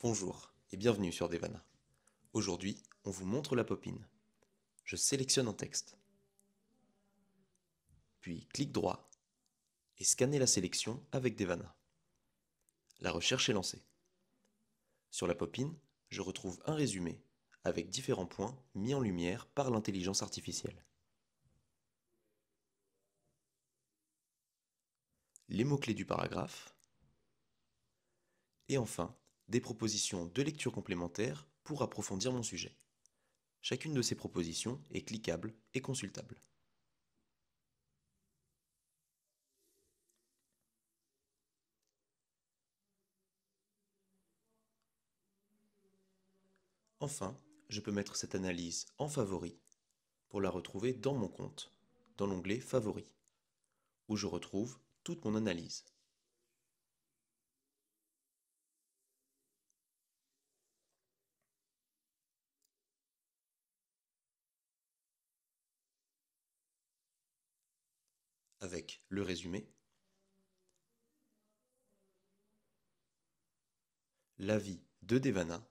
Bonjour et bienvenue sur Devana. Aujourd'hui, on vous montre la popine. Je sélectionne un texte. Puis clique droit et scannez la sélection avec Devana. La recherche est lancée. Sur la popine, je retrouve un résumé avec différents points mis en lumière par l'intelligence artificielle. Les mots-clés du paragraphe. Et enfin, des propositions de lecture complémentaires pour approfondir mon sujet. Chacune de ces propositions est cliquable et consultable. Enfin, je peux mettre cette analyse en favori pour la retrouver dans mon compte, dans l'onglet Favoris, où je retrouve toute mon analyse. avec le résumé, l'avis de Devana,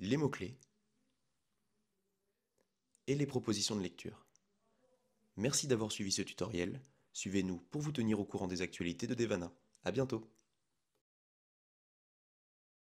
les mots-clés et les propositions de lecture. Merci d'avoir suivi ce tutoriel. Suivez-nous pour vous tenir au courant des actualités de Devana. À bientôt